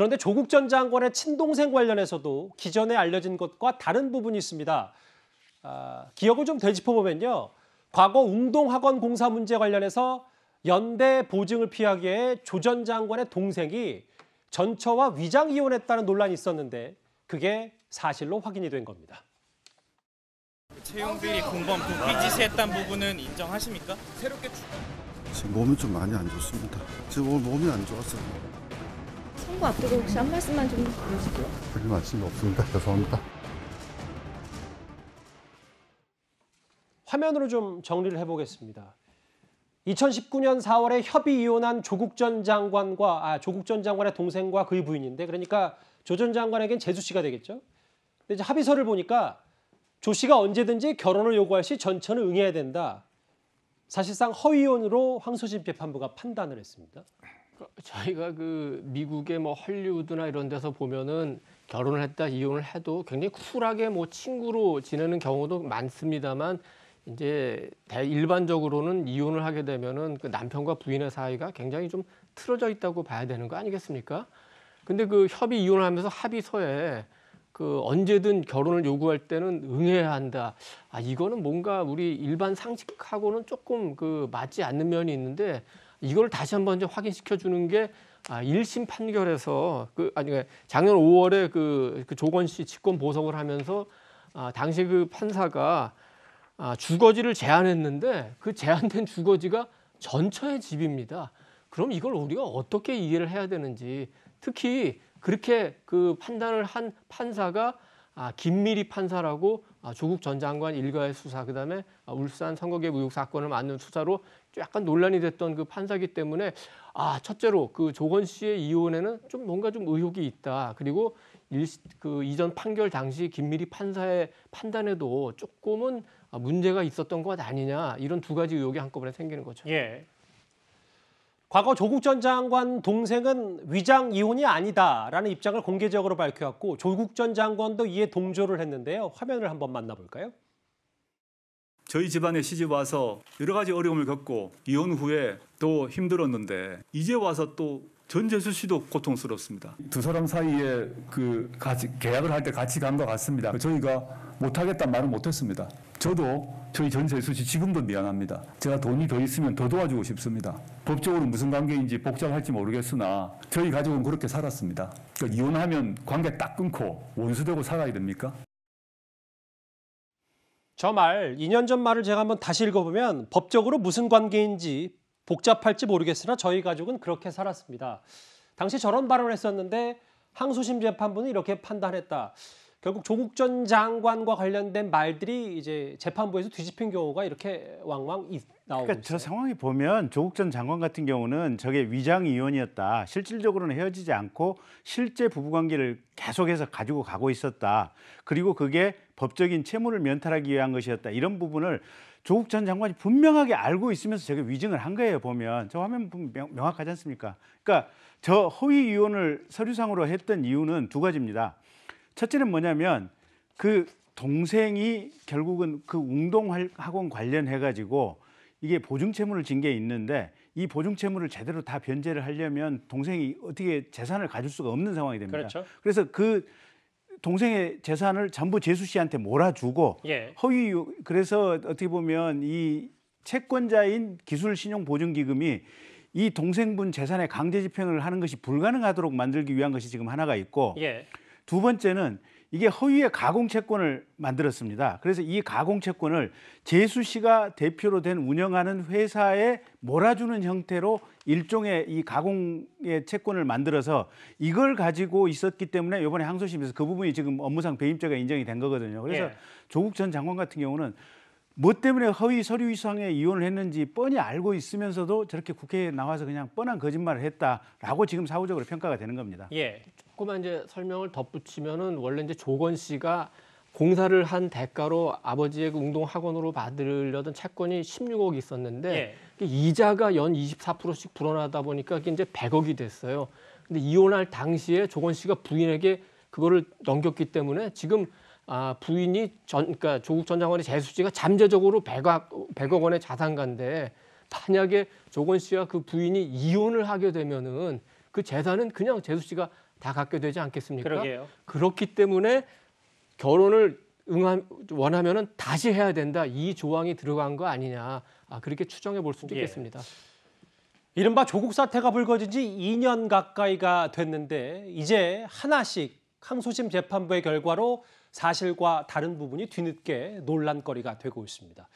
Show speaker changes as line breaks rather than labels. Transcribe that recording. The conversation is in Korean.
그런데 조국 전 장관의 친동생 관련해서도 기존에 알려진 것과 다른 부분이 있습니다. 아, 기억을 좀 되짚어보면요. 과거 웅동학원 공사 문제 관련해서 연대 보증을 피하기 위조전 장관의 동생이 전처와 위장 이혼했다는 논란이 있었는데 그게 사실로 확인이 된 겁니다.
채용들이 공범 도끼짓을 했던 부분은 인정하십니까? 새롭게
지금 몸이 좀 많이 안 좋습니다. 지금 몸이 안 좋았어요.
선거 앞두고 혹시 한 말씀만 좀 해주시죠.
드릴 말씀이 없습니다. 죄송합니다. 화면으로 좀 정리를 해보겠습니다. 2019년 4월에 협의 이혼한 조국 전 장관과 아, 조국 전 장관의 동생과 그의 부인인데 그러니까 조 전 장관에겐 재수 씨가 되겠죠. 근데 이제 합의서를 보니까 조 씨가 언제든지 결혼을 요구할 시 전천을 응해야 된다. 사실상
허위혼으로 황소진 재판부가 판단을 했습니다. 그러니까 저희가 그 미국의 뭐 헐리우드나 이런 데서 보면은 결혼을 했다 이혼을 해도 굉장히 쿨하게 뭐 친구로 지내는 경우도 많습니다만 이제 대 일반적으로는 이혼을 하게 되면은 그 남편과 부인의 사이가 굉장히 좀 틀어져 있다고 봐야 되는 거 아니겠습니까? 근데 그 협의 이혼을 하면서 합의서에 그 언제든 결혼을 요구할 때는 응해야 한다. 아 이거는 뭔가 우리 일반 상식하고는 조금 그 맞지 않는 면이 있는데 이걸 다시 한번 좀 확인시켜 주는 게 아, 1심 판결에서 그 아니 그러니까 작년 5월에 그, 그 조건 씨 직권 보석을 하면서 아, 당시 그 판사가 아, 주거지를 제한했는데 그 제한된 주거지가 전처의 집입니다. 그럼 이걸 우리가 어떻게 이해를 해야 되는지 특히 그렇게 그 판단을 한 판사가 아, 김미리 판사라고 아, 조국 전 장관 일가의 수사 그다음에 아, 울산 선거개입 의혹 사건을 맞는 수사로 약간 논란이 됐던 그 판사기 때문에 아 첫째로 그 조건 씨의 이혼에는 좀 뭔가 좀 의혹이 있다 그리고 일, 그 이전 판결 당시 긴밀히 판사의 판단에도 조금은 아, 문제가 있었던 것 아니냐 이런 두 가지 의혹이 한꺼번에 생기는 거죠. 예. 과거 조국 전 장관 동생은 위장 이혼이
아니다라는 입장을 공개적으로 밝혀왔고 조국 전 장관도 이에 동조를 했는데요. 화면을 한번 만나볼까요? 저희 집안에 시집 와서 여러 가지 어려움을 겪고 이혼 후에 또 힘들었는데 이제 와서 또 전재수 씨도 고통스럽습니다. 두 사람 사이에 그 같이 계약을 할 때 같이 간 것 같습니다. 저희가 못하겠다는 말은 못했습니다. 저도 저희 전세 수시 지금도 미안합니다. 제가 돈이 더 있으면 더 도와주고 싶습니다. 법적으로 무슨 관계인지 복잡할지 모르겠으나 저희 가족은 그렇게 살았습니다. 그러니까 이혼하면 관계 딱 끊고 원수되고 살아야 됩니까? 저 말 2년 전 말을 제가 한번 다시 읽어보면 법적으로 무슨 관계인지 복잡할지 모르겠으나 저희 가족은 그렇게 살았습니다. 당시 저런 발언을 했었는데 항소심 재판부는 이렇게 판단했다. 결국 조국 전 장관과 관련된 말들이 이제 재판부에서 뒤집힌 경우가 이렇게 왕왕 있, 나오고 그러니까
있어요. 저 상황이 보면 조국 전 장관 같은 경우는 저게 위장 이혼이었다. 실질적으로는 헤어지지 않고 실제 부부 관계를 계속해서 가지고 가고 있었다. 그리고 그게 법적인 채무를 면탈하기 위한 것이었다. 이런 부분을 조국 전 장관이 분명하게 알고 있으면서 저게 위증을 한 거예요. 보면 저 화면 명, 명확하지 않습니까? 그러니까 저 허위 이혼을 서류상으로 했던 이유는 두 가지입니다. 첫째는 뭐냐면 그 동생이 결국은 그 웅동학원 관련해 가지고 이게 보증 채무를 진 게 있는데 이 보증 채무를 제대로 다 변제를 하려면 동생이 어떻게 재산을 가질 수가 없는 상황이 됩니다. 그렇죠. 그래서 그 동생의 재산을 전부 재수 씨한테 몰아주고 예. 허위 그래서 어떻게 보면 이 채권자인 기술 신용 보증 기금이 이 동생분 재산의 강제 집행을 하는 것이 불가능하도록 만들기 위한 것이 지금 하나가 있고 예. 두 번째는 이게 허위의 가공채권을 만들었습니다. 그래서 이 가공채권을 재수 씨가 대표로 된 운영하는 회사에 몰아주는 형태로 일종의 이 가공의 채권을 만들어서 이걸 가지고 있었기 때문에 이번에 항소심에서 그 부분이 지금 업무상 배임죄가 인정이 된 거거든요. 그래서 예. 조국 전 장관 같은 경우는 뭐 때문에 허위 서류 이상의 이혼을 했는지 뻔히 알고 있으면서도 저렇게 국회에 나와서 그냥 뻔한 거짓말을 했다라고 지금 사후적으로 평가가 되는 겁니다. 예. 조금만 이제 설명을
덧붙이면은 원래 이제 조건 씨가 공사를 한 대가로 아버지의 그 운동학원으로 받으려던 채권이 16억이 있었는데 예. 이자가 연 24%씩 불어나다 보니까 그게 이제 100억이 됐어요. 근데 이혼할 당시에 조건 씨가 부인에게 그거를 넘겼기 때문에 지금 아, 부인이 전, 그러니까 조국 전 장관의 재수지가 잠재적으로 100억, 100억 원의 자산가인데 만약에 조건 씨와 그 부인이 이혼을 하게 되면은 그 재산은 그냥 재수 씨가 다 갖게 되지 않겠습니까? 그러게요. 그렇기 때문에 결혼을 응함, 원하면은 다시 해야 된다 이 조항이 들어간 거 아니냐 아, 그렇게 추정해 볼 수도 예. 있겠습니다. 이른바 조국 사태가 불거진 지 2년 가까이가 됐는데
이제 하나씩 항소심 재판부의 결과로 사실과 다른 부분이 뒤늦게 논란거리가 되고 있습니다.